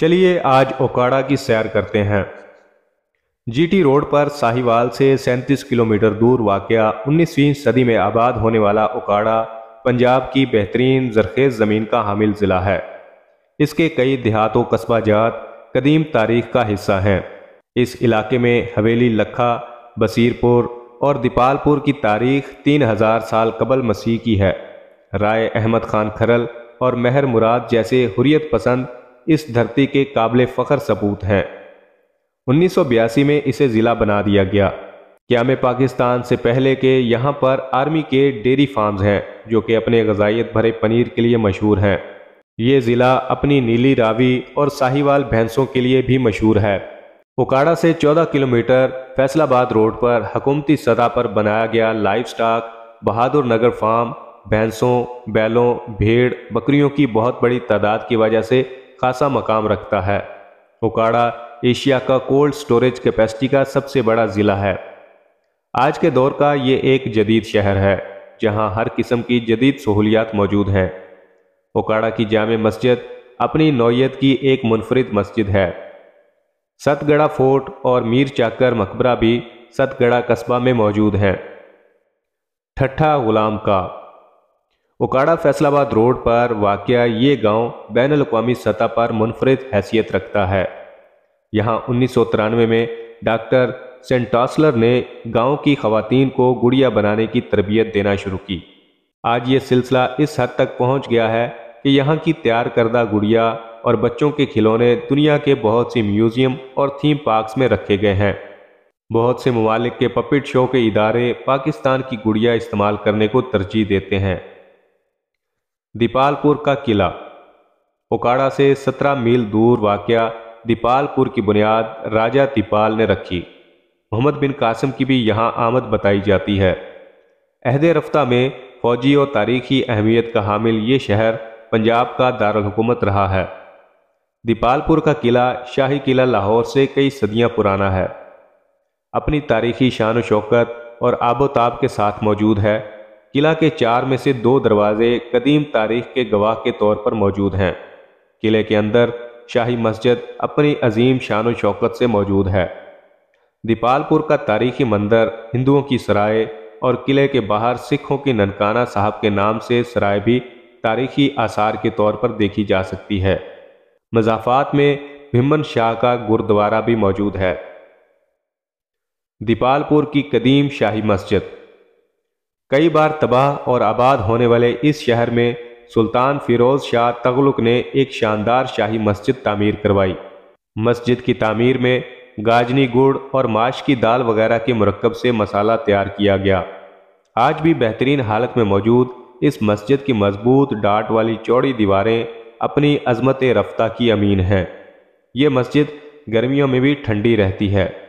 चलिए आज ओकाड़ा की सैर करते हैं जीटी रोड पर साहिवाल से 37 किलोमीटर दूर वाक़ 19वीं सदी में आबाद होने वाला ओकाड़ा पंजाब की बेहतरीन जरखेज़ ज़मीन का हामिल ज़िला है इसके कई देहात कस्बा जात कदीम तारीख का हिस्सा हैं इस इलाके में हवेली लखा बसीरपुर और दीपालपुर की तारीख 3000 साल कबल मसीह की है राय अहमद खान खरल और मेहर मुराद जैसे हुरियत पसंद इस धरती के काबिल फ़खर सपूत हैं उन्नीस में इसे ज़िला बना दिया गया क्या में पाकिस्तान से पहले के यहाँ पर आर्मी के डेयरी फार्म्स हैं जो कि अपने गजाइत भरे पनीर के लिए मशहूर हैं ये ज़िला अपनी नीली रावी और साहिवाल भैंसों के लिए भी मशहूर है उकाड़ा से 14 किलोमीटर फैसलाबाद रोड पर हकूमती सतह पर बनाया गया livestock Bahadurnagar farm भैंसों बैलों भेड़ बकरियों की बहुत बड़ी तादाद की वजह से खासा मकाम रखता है ओकाड़ा एशिया का कोल्ड स्टोरेज कैपेसिटी का सबसे बड़ा ज़िला है आज के दौर का ये एक जदीद शहर है जहां हर किस्म की जदीद सहूलियात मौजूद हैं ओकाड़ा की जाम मस्जिद अपनी नौीयत की एक मुनफरद मस्जिद है सतगढ़ा फोर्ट और मीर चाकर मकबरा भी सतगढ़ा कस्बा में मौजूद हैं ठट्ठा गुलाम का ओकाड़ा फैसलाबाद रोड पर वाक़ ये गांव बैन अवी सतह पर मुनफरद हैसियत रखता है यहाँ उन्नीस में डॉक्टर सेंटासलर ने गांव की खातन को गुड़िया बनाने की तरबियत देना शुरू की आज ये सिलसिला इस हद तक पहुँच गया है कि यहाँ की तैयार करदा गुड़िया और बच्चों के खिलौने दुनिया के बहुत से म्यूज़ियम और थीम पार्क्स में रखे गए हैं बहुत से ममालिक के पपिट शो के इदारे पाकिस्तान की गुड़िया इस्तेमाल करने को तरजीह देते हैं दीपालपुर का किला ओकाड़ा से 17 मील दूर वाक़ दीपालपुर की बुनियाद राजा दीपाल ने रखी मोहम्मद बिन कासिम की भी यहाँ आमद बताई जाती है अहद रफ्ता में फौजी और तारीखी अहमियत का हामिल ये शहर पंजाब का दारकूमत रहा है दीपालपुर का किला शाही किला लाहौर से कई सदियां पुराना है अपनी तारीखी शान शौकत और आबोताब के साथ मौजूद है किला के चार में से दो दरवाजे कदीम तारीख के गवाह के तौर पर मौजूद हैं किले के अंदर शाही मस्जिद अपनी अजीम शान शौकत से मौजूद है दीपालपुर का तारीखी मंदिर हिंदुओं की सराय और किले के बाहर सिखों की ननकाना साहब के नाम से सराय भी तारीखी आसार के तौर पर देखी जा सकती है मजाफात में भिमन शाह का गुरुद्वारा भी मौजूद है दीपालपुर की कदीम शाही मस्जिद कई बार तबाह और आबाद होने वाले इस शहर में सुल्तान फिरोज शाह तगलुक ने एक शानदार शाही मस्जिद तामीर करवाई मस्जिद की तामीर में गाजनी गुड़ और माश की दाल वगैरह के मरकब से मसाला तैयार किया गया आज भी बेहतरीन हालत में मौजूद इस मस्जिद की मजबूत डाट वाली चौड़ी दीवारें अपनी अजमत रफ्ता की अमीन हैं ये मस्जिद गर्मियों में भी ठंडी रहती है